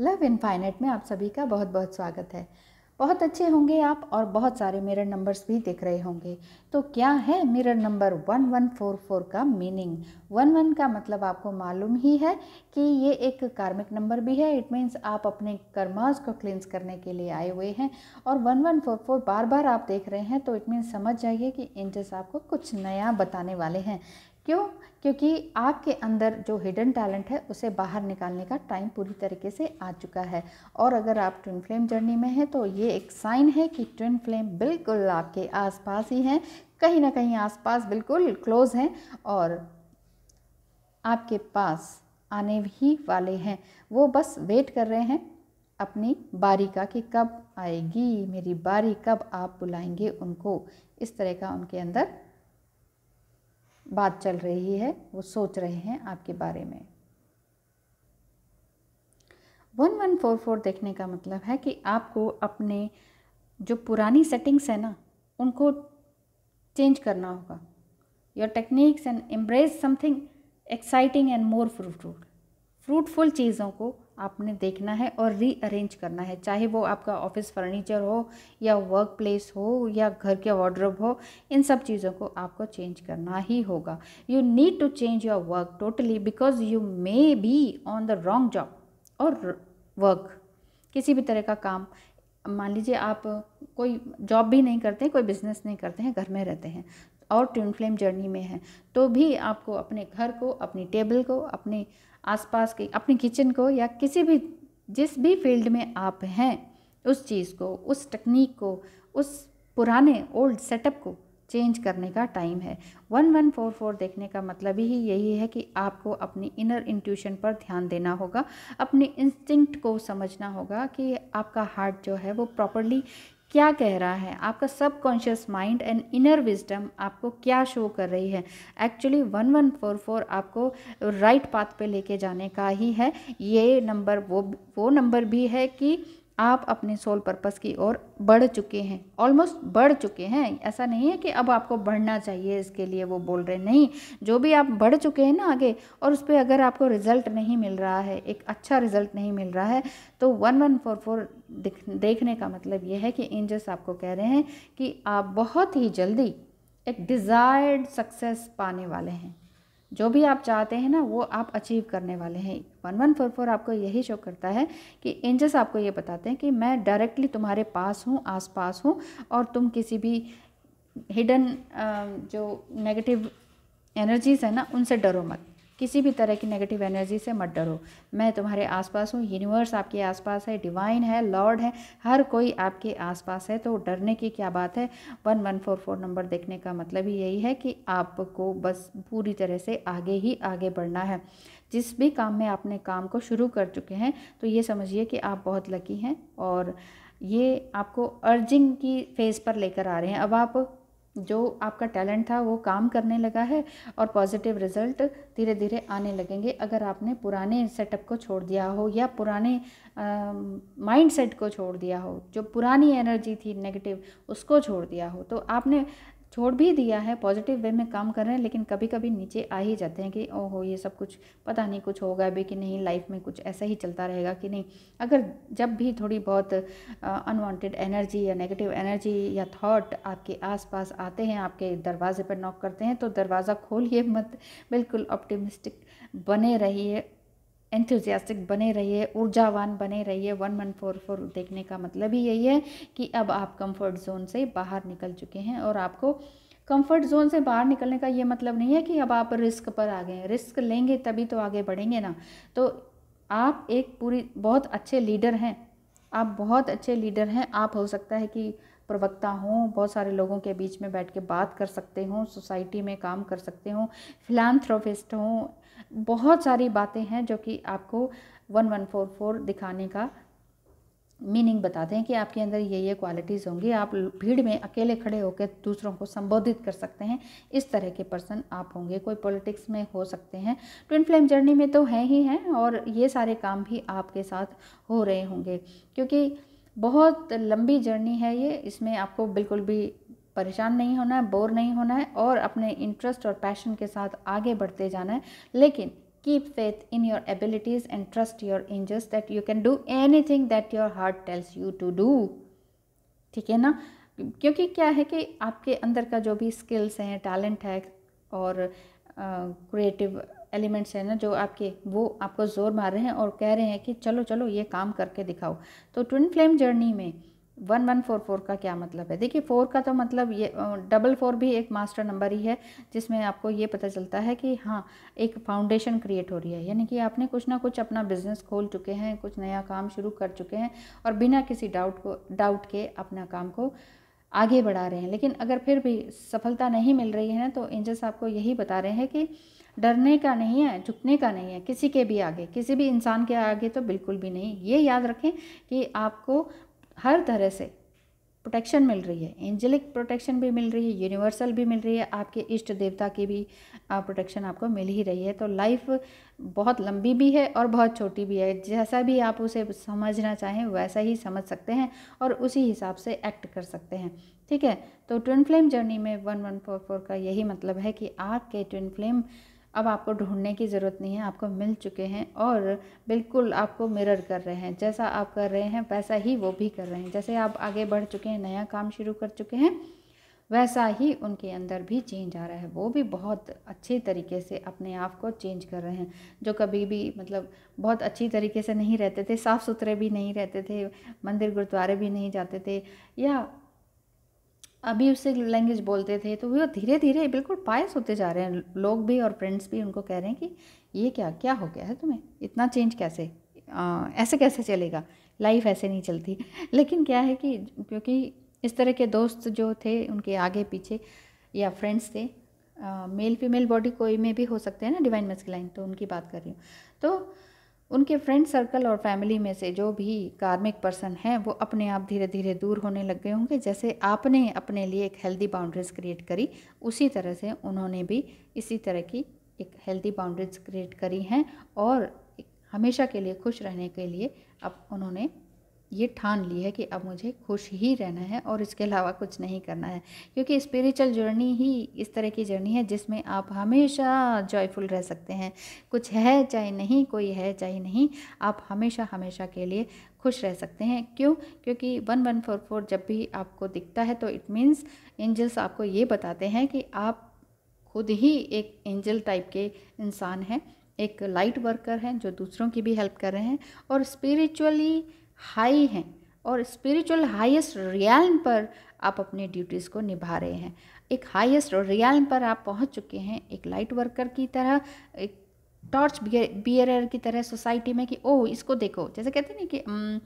love infinite में आप सभी का बहुत बहुत स्वागत है बहुत अच्छे होंगे आप और बहुत सारे मिरर नंबर्स भी दिख रहे होंगे तो क्या है मिरर नंबर 1144 का मीनिंग 11 का मतलब आपको मालूम ही है कि ये एक कार्मिक नंबर भी है इट मीन्स आप अपने कर्मास को क्लींस करने के लिए आए हुए हैं और 1144 बार बार आप देख रहे हैं तो इट मीन्स समझ जाइए कि इंजेस आपको कुछ नया बताने वाले हैं क्यों क्योंकि आपके अंदर जो हिडन टैलेंट है उसे बाहर निकालने का टाइम पूरी तरीके से आ चुका है और अगर आप ट्विन फ्लेम जर्नी में हैं तो ये एक साइन है कि ट्विन फ्लेम बिल्कुल आपके आसपास ही हैं कहीं ना कहीं आसपास बिल्कुल क्लोज हैं और आपके पास आने ही वाले हैं वो बस वेट कर रहे हैं अपनी बारी का कि कब आएगी मेरी बारी कब आप बुलाएंगे उनको इस तरह का उनके अंदर बात चल रही है वो सोच रहे हैं आपके बारे में वन वन फोर फोर देखने का मतलब है कि आपको अपने जो पुरानी सेटिंग्स है ना उनको चेंज करना होगा your techniques and embrace something exciting and more fruitful fruitful चीज़ों को आपने देखना है और रीअरेंज करना है चाहे वो आपका ऑफिस फर्नीचर हो या वर्क प्लेस हो या घर के वार्ड्रोब हो इन सब चीज़ों को आपको चेंज करना ही होगा you need to change your work totally because you may be on the wrong job और वर्क किसी भी तरह का काम मान लीजिए आप कोई जॉब भी नहीं करते कोई बिजनेस नहीं करते हैं घर में रहते हैं और ट्विन फ्लेम जर्नी में हैं तो भी आपको अपने घर को अपनी टेबल को अपने आसपास के अपने किचन को या किसी भी जिस भी फील्ड में आप हैं उस चीज़ को उस टेक्निक को उस पुराने ओल्ड सेटअप को चेंज करने का टाइम है वन वन फोर फोर देखने का मतलब ही यही है कि आपको अपनी इनर इंट्यूशन पर ध्यान देना होगा अपने इंस्टिंक्ट को समझना होगा कि आपका हार्ट जो है वो प्रॉपरली क्या कह रहा है आपका subconscious mind and inner wisdom आपको क्या शो कर रही है actually one one four four आपको राइट right पाथ पे लेके जाने का ही है ये नंबर वो वो नंबर भी है कि आप अपने सोल पर्पस की ओर बढ़ चुके हैं ऑलमोस्ट बढ़ चुके हैं ऐसा नहीं है कि अब आपको बढ़ना चाहिए इसके लिए वो बोल रहे नहीं जो भी आप बढ़ चुके हैं ना आगे और उस पर अगर आपको रिजल्ट नहीं मिल रहा है एक अच्छा रिजल्ट नहीं मिल रहा है तो वन वन फोर फोर देखने का मतलब ये है कि एंजल्स आपको कह रहे हैं कि आप बहुत ही जल्दी एक डिज़ायर्ड सक्सेस पाने वाले हैं जो भी आप चाहते हैं ना वो आप अचीव करने वाले हैं वन वन फोर फोर आपको यही शो करता है कि एंजल्स आपको ये बताते हैं कि मैं डायरेक्टली तुम्हारे पास हूँ आस पास हूँ और तुम किसी भी हिडन जो नेगेटिव एनर्जीज़ है ना उनसे डरो मत किसी भी तरह की नेगेटिव एनर्जी से मत डरो मैं तुम्हारे आसपास हूँ यूनिवर्स आपके आसपास है डिवाइन है लॉर्ड है हर कोई आपके आसपास है तो डरने की क्या बात है one one four four number देखने का मतलब ही यही है कि आपको बस पूरी तरह से आगे ही आगे बढ़ना है जिस भी काम में आपने काम को शुरू कर चुके हैं तो ये समझिए कि आप बहुत लकी हैं और ये आपको अर्जिंग की फेज़ पर लेकर आ रहे हैं अब आप जो आपका टैलेंट था वो काम करने लगा है और पॉजिटिव रिजल्ट धीरे धीरे आने लगेंगे अगर आपने पुराने सेटअप को छोड़ दिया हो या पुराने माइंड सेट को छोड़ दिया हो जो पुरानी एनर्जी थी नेगेटिव उसको छोड़ दिया हो तो आपने छोड़ भी दिया है पॉजिटिव वे में काम कर रहे हैं लेकिन कभी कभी नीचे आ ही जाते हैं कि ओहो ये सब कुछ पता नहीं कुछ होगा भी कि नहीं लाइफ में कुछ ऐसा ही चलता रहेगा कि नहीं अगर जब भी थोड़ी बहुत अनवांटेड एनर्जी या नेगेटिव एनर्जी या थॉट आपके आसपास आते हैं आपके दरवाजे पर नॉक करते हैं तो दरवाज़ा खोलिए मत बिल्कुल ऑप्टिमिस्टिक बने रहिए एंथुजियास्टिक बने रहिए ऊर्जावान बने रहिए वन वन फोर फोर देखने का मतलब ही यही है कि अब आप कंफर्ट जोन से बाहर निकल चुके हैं और आपको कंफर्ट जोन से बाहर निकलने का ये मतलब नहीं है कि अब आप रिस्क पर आ गए हैं रिस्क लेंगे तभी तो आगे बढ़ेंगे ना तो आप एक पूरी बहुत अच्छे लीडर हैं आप बहुत अच्छे लीडर हैं आप हो सकता है कि प्रवक्ता हों बहुत सारे लोगों के बीच में बैठ के बात कर सकते हों सोसाइटी में काम कर सकते हों फिलानथ्रोपिस्ट हों बहुत सारी बातें हैं जो कि आपको वन वन फोर फोर दिखाने का मीनिंग बताते हैं कि आपके अंदर ये ये क्वालिटीज़ होंगी आप भीड़ में अकेले खड़े होकर दूसरों को संबोधित कर सकते हैं इस तरह के पर्सन आप होंगे कोई पॉलिटिक्स में हो सकते हैं ट्विन फ्लेम जर्नी में तो हैं ही हैं और ये सारे काम भी आपके साथ हो रहे होंगे क्योंकि बहुत लंबी जर्नी है ये इसमें आपको बिल्कुल भी परेशान नहीं होना है बोर नहीं होना है और अपने इंटरेस्ट और पैशन के साथ आगे बढ़ते जाना है लेकिन keep faith in your abilities and trust your injures that you can do anything that your heart tells you to do ठीक है ना क्योंकि क्या है कि आपके अंदर का जो भी स्किल्स हैं टैलेंट है और क्रिएटिव uh, एलिमेंट्स हैं ना जो आपके वो आपको ज़ोर मार रहे हैं और कह रहे हैं कि चलो चलो ये काम करके दिखाओ तो ट्विन फ्लेम जर्नी में वन वन फोर फोर का क्या मतलब है देखिए फोर का तो मतलब ये डबल फोर भी एक मास्टर नंबर ही है जिसमें आपको ये पता चलता है कि हाँ एक फाउंडेशन क्रिएट हो रही है यानी कि आपने कुछ ना कुछ अपना बिजनेस खोल चुके हैं कुछ नया काम शुरू कर चुके हैं और बिना किसी डाउट को डाउट के अपना काम को आगे बढ़ा रहे हैं लेकिन अगर फिर भी सफलता नहीं मिल रही है ना तो एंजल्स आपको यही बता रहे हैं कि डरने का नहीं है झुकने का नहीं है किसी के भी आगे किसी भी इंसान के आगे तो बिल्कुल भी नहीं ये याद रखें कि आपको हर तरह से प्रोटेक्शन मिल रही है एंजलिक प्रोटेक्शन भी मिल रही है यूनिवर्सल भी मिल रही है आपके इष्ट देवता की भी प्रोटेक्शन आपको मिल ही रही है तो लाइफ बहुत लंबी भी है और बहुत छोटी भी है जैसा भी आप उसे समझना चाहें वैसा ही समझ सकते हैं और उसी हिसाब से एक्ट कर सकते हैं ठीक है तो ट्विन फ्लेम जर्नी में वन वन फोर फोर का यही मतलब है कि आपके ट्विन फ्लेम अब आपको ढूंढने की ज़रूरत नहीं है आपको मिल चुके हैं और बिल्कुल आपको मिरर कर रहे हैं जैसा आप कर रहे हैं वैसा ही वो भी कर रहे हैं जैसे आप आगे बढ़ चुके हैं नया काम शुरू कर चुके हैं वैसा ही उनके अंदर भी चेंज आ रहा है वो भी बहुत अच्छे तरीके से अपने आप को चेंज कर रहे हैं जो कभी भी मतलब बहुत अच्छी तरीके से नहीं रहते थे साफ़ सुथरे भी नहीं रहते थे मंदिर गुरुद्वारे भी नहीं जाते थे या अभी उससे लैंग्वेज बोलते थे तो वो धीरे धीरे बिल्कुल पायस होते जा रहे हैं लोग भी और फ्रेंड्स भी उनको कह रहे हैं कि ये क्या क्या हो गया है तुम्हें इतना चेंज कैसे आ, ऐसे कैसे चलेगा लाइफ ऐसे नहीं चलती लेकिन क्या है कि क्योंकि इस तरह के दोस्त जो थे उनके आगे पीछे या फ्रेंड्स थे मेल फीमेल बॉडी कोई में भी हो सकते हैं ना डिवाइन मस्किलाइन तो उनकी बात कर रही हूँ तो उनके फ्रेंड सर्कल और फैमिली में से जो भी कार्मिक पर्सन हैं वो अपने आप धीरे धीरे दूर होने लग गए होंगे जैसे आपने अपने लिए एक हेल्दी बाउंड्रीज क्रिएट करी उसी तरह से उन्होंने भी इसी तरह की एक हेल्दी बाउंड्रीज क्रिएट करी हैं और हमेशा के लिए खुश रहने के लिए अब उन्होंने ये ठान ली है कि अब मुझे खुश ही रहना है और इसके अलावा कुछ नहीं करना है क्योंकि स्पिरिचुअल जर्नी ही इस तरह की जर्नी है जिसमें आप हमेशा जॉयफुल रह सकते हैं कुछ है चाहे नहीं कोई है चाहे नहीं आप हमेशा हमेशा के लिए खुश रह सकते हैं क्यों क्योंकि वन वन फोर फोर जब भी आपको दिखता है तो इट मीन्स एंजल्स आपको ये बताते हैं कि आप खुद ही एक एंजल टाइप के इंसान हैं एक लाइट वर्कर हैं जो दूसरों की भी हेल्प कर रहे हैं और स्पिरिचुअली हाई हैं और स्पिरिचुअल हाईएस्ट रियाल पर आप अपने ड्यूटीज़ को निभा रहे हैं एक हाईएस्ट रियाल पर आप पहुंच चुके हैं एक लाइट वर्कर की तरह एक टॉर्च बियर की तरह सोसाइटी में कि ओह इसको देखो जैसे कहते हैं ना कि न,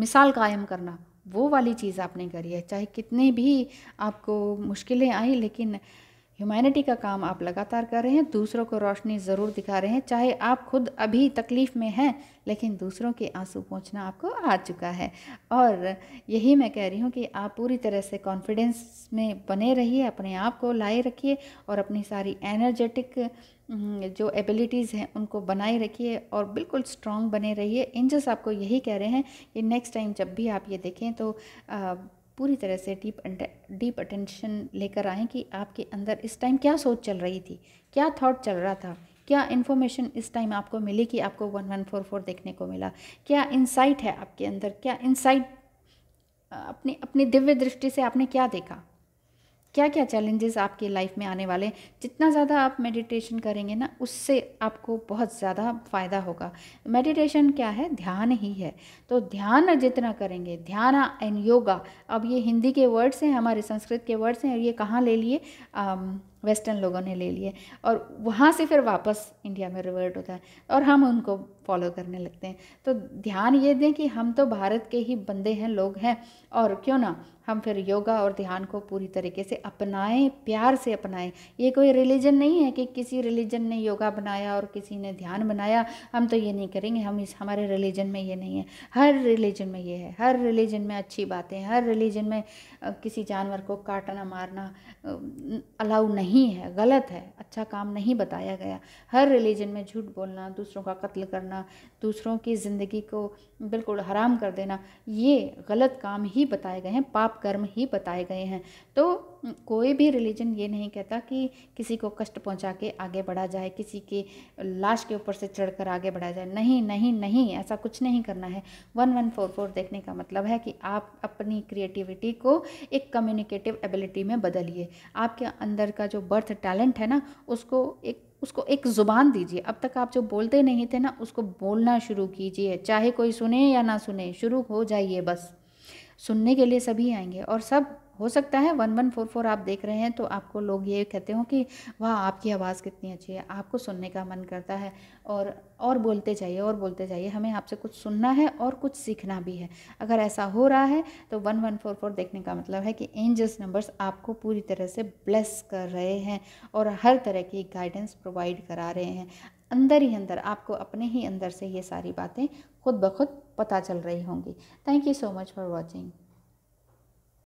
मिसाल कायम करना वो वाली चीज़ आपने करी है चाहे कितने भी आपको मुश्किलें आई लेकिन ह्यूमैनिटी का काम आप लगातार कर रहे हैं दूसरों को रोशनी ज़रूर दिखा रहे हैं चाहे आप खुद अभी तकलीफ़ में हैं लेकिन दूसरों के आंसू पहुंचना आपको आ चुका है और यही मैं कह रही हूँ कि आप पूरी तरह से कॉन्फिडेंस में बने रहिए अपने आप को लाए रखिए और अपनी सारी एनर्जेटिक जो एबिलिटीज़ हैं उनको बनाए रखिए और बिल्कुल स्ट्रांग बने रहिए इंजस आपको यही कह रहे हैं कि नेक्स्ट टाइम जब भी आप ये देखें तो आ, पूरी तरह से डीप डीप अटेंशन लेकर आएँ कि आपके अंदर इस टाइम क्या सोच चल रही थी क्या थाट चल रहा था क्या इन्फॉर्मेशन इस टाइम आपको मिली कि आपको वन वन फोर फोर देखने को मिला क्या इंसाइट है आपके अंदर क्या इंसाइट अपनी अपनी दिव्य दृष्टि से आपने क्या देखा क्या क्या चैलेंजेस आपके लाइफ में आने वाले हैं जितना ज़्यादा आप मेडिटेशन करेंगे ना उससे आपको बहुत ज़्यादा फ़ायदा होगा मेडिटेशन क्या है ध्यान ही है तो ध्यान जितना करेंगे ध्यान एंड योगा अब ये हिंदी के वर्ड्स हैं हमारे संस्कृत के वर्ड्स हैं और ये कहाँ ले लिए वेस्टर्न लोगों ने ले लिए और वहाँ से फिर वापस इंडिया में रिवर्ट होता है और हम उनको फॉलो करने लगते हैं तो ध्यान ये दें कि हम तो भारत के ही बंदे हैं लोग हैं और क्यों ना हम फिर योगा और ध्यान को पूरी तरीके से अपनाएं प्यार से अपनाएं ये कोई रिलीजन नहीं है कि किसी रिलीजन ने योगा बनाया और किसी ने ध्यान बनाया हम तो ये नहीं करेंगे हम इस हमारे रिलीजन में ये नहीं है हर रिलीजन में ये है हर रिलीजन में अच्छी बातें हर रिलीजन में किसी जानवर को काटना मारना अलाउ नहीं नहीं है गलत है अच्छा काम नहीं बताया गया हर रिलीजन में झूठ बोलना दूसरों का कत्ल करना दूसरों की ज़िंदगी को बिल्कुल हराम कर देना ये गलत काम ही बताए गए हैं पाप कर्म ही बताए गए हैं तो कोई भी रिलीजन ये नहीं कहता कि किसी को कष्ट पहुंचा के आगे बढ़ा जाए किसी के लाश के ऊपर से चढ़कर आगे बढ़ा जाए नहीं नहीं नहीं ऐसा कुछ नहीं करना है वन वन फोर फोर देखने का मतलब है कि आप अपनी क्रिएटिविटी को एक कम्युनिकेटिव एबिलिटी में बदलिए आपके अंदर का जो बर्थ टैलेंट है ना उसको एक उसको एक ज़ुबान दीजिए अब तक आप जो बोलते नहीं थे ना उसको बोलना शुरू कीजिए चाहे कोई सुने या ना सुने शुरू हो जाइए बस सुनने के लिए सभी आएंगे और सब हो सकता है वन वन फोर फोर आप देख रहे हैं तो आपको लोग ये कहते हो कि वाह आपकी आवाज़ कितनी अच्छी है आपको सुनने का मन करता है और और बोलते जाइए और बोलते जाइए हमें आपसे कुछ सुनना है और कुछ सीखना भी है अगर ऐसा हो रहा है तो वन वन फोर फोर देखने का मतलब है कि एंजल्स नंबर्स आपको पूरी तरह से ब्लेस कर रहे हैं और हर तरह की गाइडेंस प्रोवाइड करा रहे हैं अंदर ही अंदर आपको अपने ही अंदर से ये सारी बातें खुद ब खुद पता चल रही होंगी thank you so much for watching